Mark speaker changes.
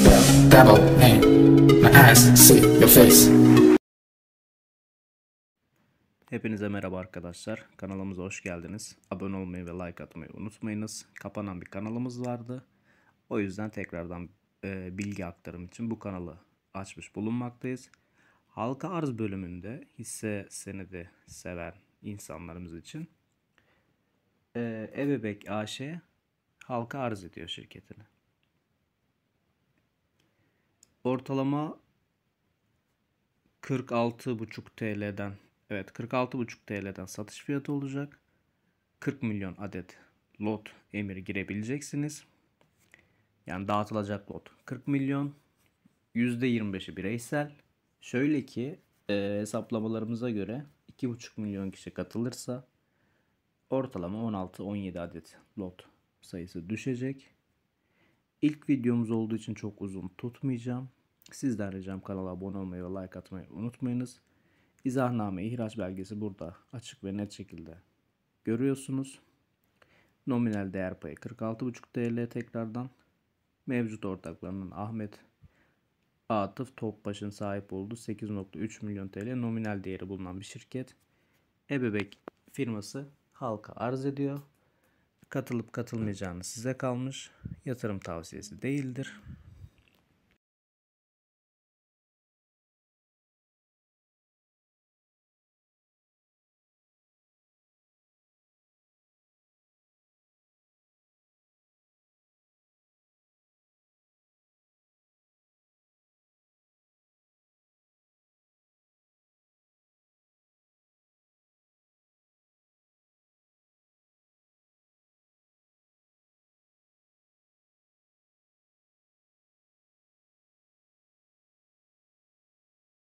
Speaker 1: Spell, double name. My eyes see your face.
Speaker 2: Hepinize merhaba arkadaşlar. Kanalımıza hoş geldiniz. Abone olmayı ve like atmayı unutmayınız. Kapanan bir kanalımız vardı. O yüzden tekrardan e, bilgi aktarım için bu kanalı açmış bulunmaktayız. Halka arz bölümünde hisse senedi seven insanlarımız için e, Ebebek AŞ halka arz ediyor şirketini. Ortalama 46,5 TL'den evet 46,5 TL'den satış fiyatı olacak. 40 milyon adet lot emir girebileceksiniz. Yani dağıtılacak lot 40 milyon. %25'i bireysel. Şöyle ki e, hesaplamalarımıza göre 2,5 milyon kişi katılırsa ortalama 16-17 adet lot sayısı düşecek. İlk videomuz olduğu için çok uzun tutmayacağım. Sizden ricam kanala abone olmayı ve like atmayı unutmayınız. İzahname ihraç belgesi burada açık ve net şekilde görüyorsunuz. Nominal değer payı 46,5 TL tekrardan. Mevcut ortaklarının Ahmet Atıf Topbaş'ın sahip olduğu 8.3 milyon TL nominal değeri bulunan bir şirket. Ebebek firması halka arz ediyor. Katılıp katılmayacağınız size kalmış. Yatırım tavsiyesi değildir.